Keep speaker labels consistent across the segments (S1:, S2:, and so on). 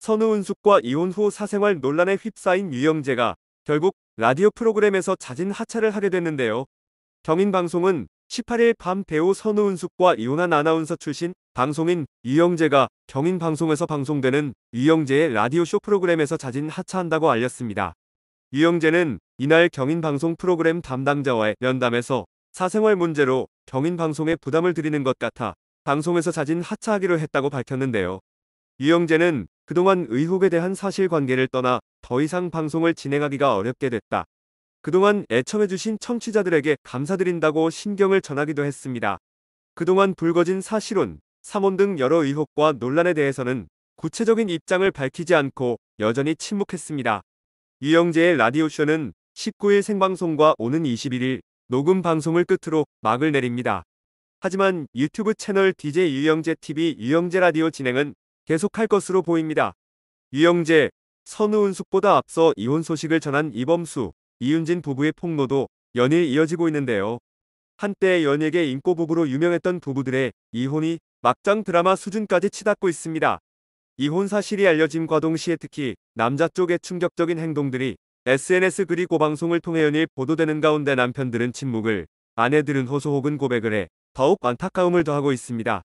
S1: 선우은숙과 이혼 후 사생활 논란에 휩싸인 유영재가 결국 라디오 프로그램에서 자진 하차를 하게 됐는데요. 경인방송은 18일 밤 배우 선우은숙과 이혼한 아나운서 출신 방송인 유영재가 경인방송에서 방송되는 유영재의 라디오쇼 프로그램에서 자진 하차한다고 알렸습니다. 유영재는 이날 경인방송 프로그램 담당자와의 면담에서 사생활 문제로 경인방송에 부담을 드리는 것 같아 방송에서 자진 하차하기로 했다고 밝혔는데요. 유영재는 그동안 의혹에 대한 사실관계를 떠나 더 이상 방송을 진행하기가 어렵게 됐다. 그동안 애청해주신 청취자들에게 감사드린다고 신경을 전하기도 했습니다. 그동안 불거진 사실혼, 사몬등 여러 의혹과 논란에 대해서는 구체적인 입장을 밝히지 않고 여전히 침묵했습니다. 유영재의 라디오쇼는 19일 생방송과 오는 21일 녹음 방송을 끝으로 막을 내립니다. 하지만 유튜브 채널 DJ 유영재 TV 유영재 라디오 진행은 계속할 것으로 보입니다. 유영재, 선우은숙보다 앞서 이혼 소식을 전한 이범수, 이윤진 부부의 폭로도 연일 이어지고 있는데요. 한때 연예계 인꼬부부로 유명했던 부부들의 이혼이 막장 드라마 수준까지 치닫고 있습니다. 이혼 사실이 알려진과 동시에 특히 남자 쪽의 충격적인 행동들이 SNS 글이 고방송을 통해 연일 보도되는 가운데 남편들은 침묵을, 아내들은 호소 혹은 고백을 해 더욱 안타까움을 더하고 있습니다.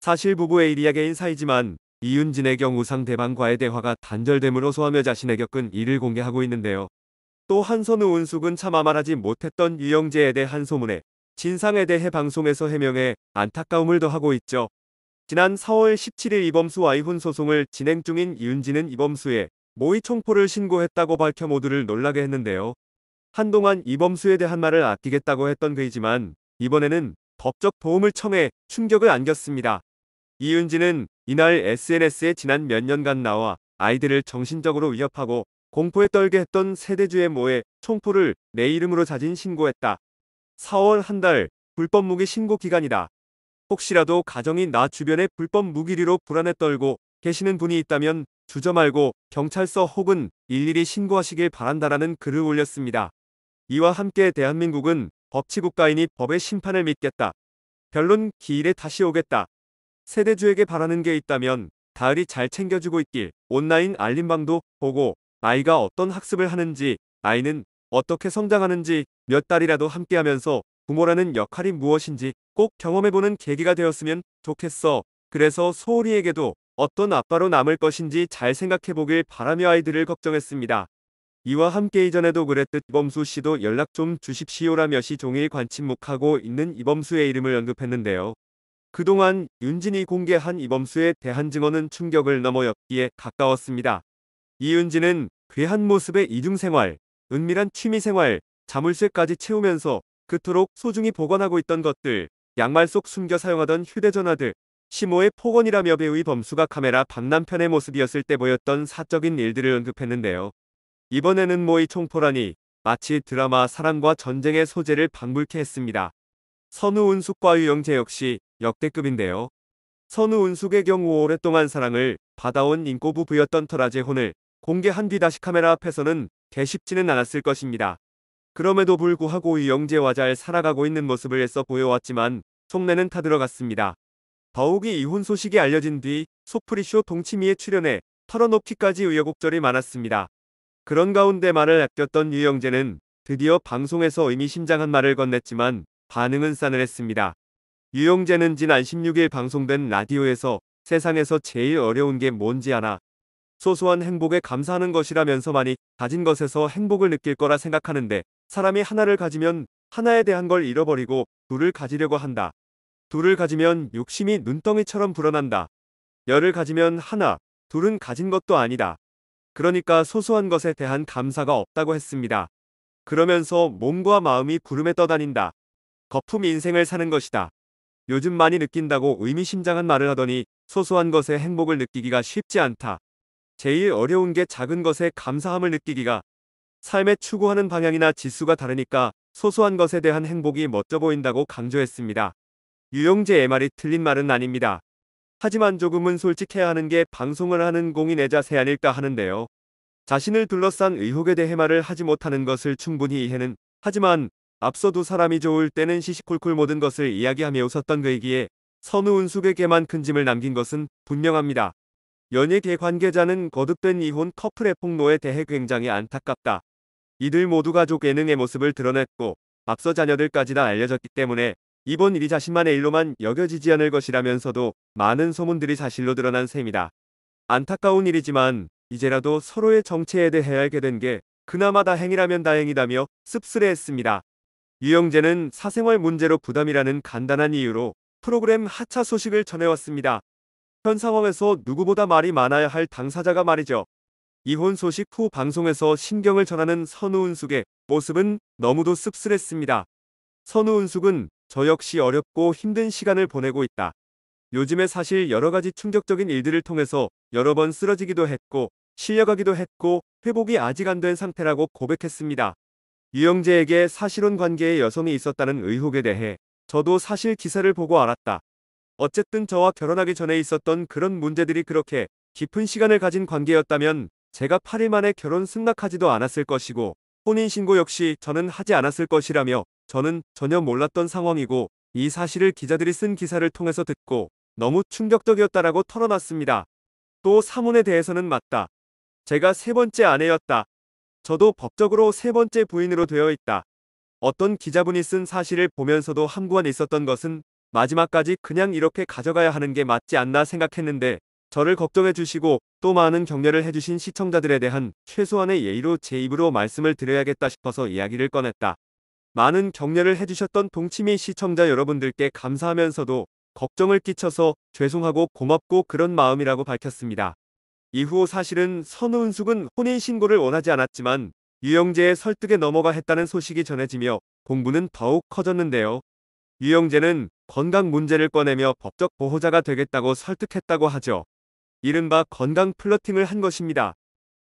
S1: 사실 부부의 일이야개인 사이지만 이윤진의 경우 상대방과의 대화가 단절됨으로 소하며 자신의 겪은 일을 공개하고 있는데요. 또 한선우 은숙은 차마 말하지 못했던 유영재에 대한 소문에 진상에 대해 방송에서 해명해 안타까움을 더하고 있죠. 지난 4월 17일 이범수와 이혼 소송을 진행 중인 이윤진은 이범수에 모의 총포를 신고했다고 밝혀 모두를 놀라게 했는데요. 한동안 이범수에 대한 말을 아끼겠다고 했던 그이지만 이번에는 법적 도움을 청해 충격을 안겼습니다. 이은지는 이날 SNS에 지난 몇 년간 나와 아이들을 정신적으로 위협하고 공포에 떨게 했던 세대주의 모에 총포를 내 이름으로 자진 신고했다. 4월 한 달 불법 무기 신고 기간이다. 혹시라도 가정이 나 주변에 불법 무기리로 불안에 떨고 계시는 분이 있다면 주저 말고 경찰서 혹은 일일이 신고하시길 바란다라는 글을 올렸습니다. 이와 함께 대한민국은 법치국가이니 법의 심판을 믿겠다. 변론 기일에 다시 오겠다. 세대주에게 바라는 게 있다면 다을이 잘 챙겨주고 있길 온라인 알림방도 보고 아이가 어떤 학습을 하는지 아이는 어떻게 성장하는지 몇 달이라도 함께하면서 부모라는 역할이 무엇인지 꼭 경험해보는 계기가 되었으면 좋겠어. 그래서 소울이에게도 어떤 아빠로 남을 것인지 잘 생각해보길 바라며 아이들을 걱정했습니다. 이와 함께 이전에도 그랬듯 이범수 씨도 연락 좀 주십시오라며 시종일 관심묵하고 있는 이범수의 이름을 언급했는데요. 그동안 윤진이 공개한 이범수에 대한 증언은 충격을 넘어였기에 가까웠습니다. 이윤진은 괴한 모습의 이중생활, 은밀한 취미생활, 자물쇠까지 채우면서 그토록 소중히 보관하고 있던 것들, 양말 속 숨겨 사용하던 휴대전화 들 심호의 폭언이라며 배우의 범수가 카메라 박남편의 모습이었을 때 보였던 사적인 일들을 언급했는데요. 이번에는 모의 총포라니 마치 드라마 사랑과 전쟁의 소재를 방불케 했습니다. 선우운숙과 유영재 역시 역대급인데요. 선우운숙의 경우 오랫동안 사랑을 받아온 인꼬부 부였던 터라제 혼을 공개한 뒤 다시 카메라 앞에서는 개쉽지는 않았을 것입니다. 그럼에도 불구하고 유영재와 잘 살아가고 있는 모습을 애써 보여왔지만 속내는 타들어갔습니다. 더욱이 이혼 소식이 알려진 뒤 소프리쇼 동치미에 출연해 털어놓기까지 우여곡절이 많았습니다. 그런 가운데 말을 아꼈던 유영재는 드디어 방송에서 의미심장한 말을 건넸지만 반응은 싸늘했습니다. 유영재는 지난 16일 방송된 라디오에서 세상에서 제일 어려운 게 뭔지 알아. 소소한 행복에 감사하는 것이라면서만이 가진 것에서 행복을 느낄 거라 생각하는데 사람이 하나를 가지면 하나에 대한 걸 잃어버리고 둘을 가지려고 한다. 둘을 가지면 욕심이 눈덩이처럼 불어난다. 열을 가지면 하나, 둘은 가진 것도 아니다. 그러니까 소소한 것에 대한 감사가 없다고 했습니다. 그러면서 몸과 마음이 구름에 떠다닌다. 거품 인생을 사는 것이다. 요즘 많이 느낀다고 의미심장한 말을 하더니 소소한 것에 행복을 느끼기가 쉽지 않다. 제일 어려운 게 작은 것에 감사함을 느끼기가 삶에 추구하는 방향이나 지수가 다르니까 소소한 것에 대한 행복이 멋져 보인다고 강조했습니다. 유영재의 말이 틀린 말은 아닙니다. 하지만 조금은 솔직해야 하는 게 방송을 하는 공인의 자세 아닐까 하는데요. 자신을 둘러싼 의혹에 대해 말을 하지 못하는 것을 충분히 이해는 하지만 앞서도 사람이 좋을 때는 시시콜콜 모든 것을 이야기하며 웃었던 그이기에 선우은 숙에게만큰 짐을 남긴 것은 분명합니다. 연예계 관계자는 거듭된 이혼 커플의 폭로에 대해 굉장히 안타깝다. 이들 모두가 족 예능의 모습을 드러냈고 앞서 자녀들까지 다 알려졌기 때문에 이번 일이 자신만의 일로만 여겨지지 않을 것이라면서도 많은 소문들이 사실로 드러난 셈이다. 안타까운 일이지만 이제라도 서로의 정체에 대해 알게 된 게 그나마 다행이라면 다행이다며 씁쓸해했습니다. 유영재는 사생활 문제로 부담이라는 간단한 이유로 프로그램 하차 소식을 전해왔습니다. 현 상황에서 누구보다 말이 많아야 할 당사자가 말이죠. 이혼 소식 후 방송에서 신경을 전하는 선우은숙의 모습은 너무도 씁쓸했습니다. 선우은숙은 저 역시 어렵고 힘든 시간을 보내고 있다. 요즘에 사실 여러가지 충격적인 일들을 통해서 여러 번 쓰러지기도 했고 실려가기도 했고 회복이 아직 안 된 상태라고 고백했습니다. 유영재에게 사실혼 관계의 여성이 있었다는 의혹에 대해 저도 사실 기사를 보고 알았다. 어쨌든 저와 결혼하기 전에 있었던 그런 문제들이 그렇게 깊은 시간을 가진 관계였다면 제가 8일 만에 결혼 승낙하지도 않았을 것이고 혼인신고 역시 저는 하지 않았을 것이라며 저는 전혀 몰랐던 상황이고 이 사실을 기자들이 쓴 기사를 통해서 듣고 너무 충격적이었다라고 털어놨습니다. 또 사문에 대해서는 맞다. 제가 세 번째 아내였다. 저도 법적으로 세 번째 부인으로 되어 있다. 어떤 기자분이 쓴 사실을 보면서도 함구한 있었던 것은 마지막까지 그냥 이렇게 가져가야 하는 게 맞지 않나 생각했는데 저를 걱정해 주시고 또 많은 격려를 해주신 시청자들에 대한 최소한의 예의로 제 입으로 말씀을 드려야겠다 싶어서 이야기를 꺼냈다. 많은 격려를 해주셨던 동치미 시청자 여러분들께 감사하면서도 걱정을 끼쳐서 죄송하고 고맙고 그런 마음이라고 밝혔습니다. 이후 사실은 선우은숙은 혼인신고를 원하지 않았지만 유영재의 설득에 넘어가 했다는 소식이 전해지며 공부는 더욱 커졌는데요. 유영재는 건강 문제를 꺼내며 법적 보호자가 되겠다고 설득했다고 하죠. 이른바 건강 플러팅을 한 것입니다.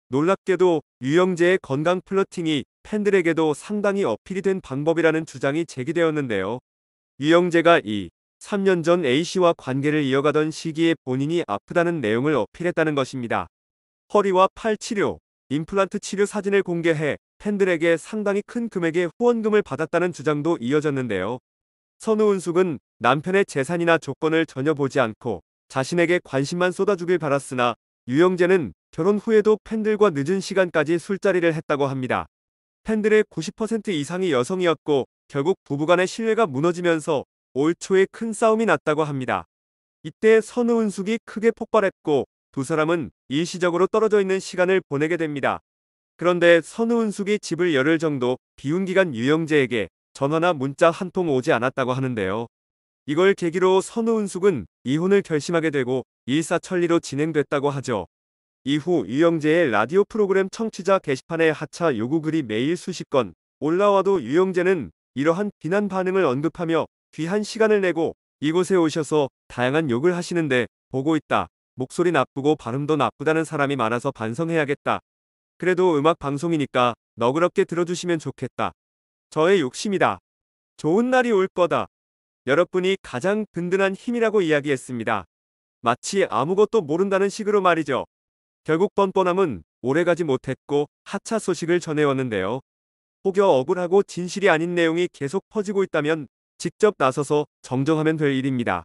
S1: 놀랍게도 유영재의 건강 플러팅이 팬들에게도 상당히 어필이 된 방법이라는 주장이 제기되었는데요. 유영재가 이 3년 전 A씨와 관계를 이어가던 시기에 본인이 아프다는 내용을 어필했다는 것입니다. 허리와 팔 치료, 임플란트 치료 사진을 공개해 팬들에게 상당히 큰 금액의 후원금을 받았다는 주장도 이어졌는데요. 선우은숙은 남편의 재산이나 조건을 전혀 보지 않고 자신에게 관심만 쏟아주길 바랐으나 유영재는 결혼 후에도 팬들과 늦은 시간까지 술자리를 했다고 합니다. 팬들의 90% 이상이 여성이었고 결국 부부간의 신뢰가 무너지면서 올 초에 큰 싸움이 났다고 합니다. 이때 선우은숙이 크게 폭발했고 두 사람은 일시적으로 떨어져 있는 시간을 보내게 됩니다. 그런데 선우은숙이 집을 열흘 정도 비운 기간 유영재에게 전화나 문자 한 통 오지 않았다고 하는데요. 이걸 계기로 선우은숙은 이혼을 결심하게 되고 일사천리로 진행됐다고 하죠. 이후 유영재의 라디오 프로그램 청취자 게시판에 하차 요구 글이 매일 수십 건 올라와도 유영재는 이러한 비난 반응을 언급하며 귀한 시간을 내고 이곳에 오셔서 다양한 욕을 하시는데 보고 있다. 목소리 나쁘고 발음도 나쁘다는 사람이 많아서 반성해야겠다. 그래도 음악 방송이니까 너그럽게 들어주시면 좋겠다. 저의 욕심이다. 좋은 날이 올 거다. 여러분이 가장 든든한 힘이라고 이야기했습니다. 마치 아무것도 모른다는 식으로 말이죠. 결국 뻔뻔함은 오래가지 못했고 하차 소식을 전해왔는데요. 혹여 억울하고 진실이 아닌 내용이 계속 퍼지고 있다면 직접 나서서 정정하면 될 일입니다.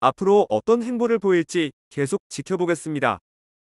S1: 앞으로 어떤 행보를 보일지 계속 지켜보겠습니다.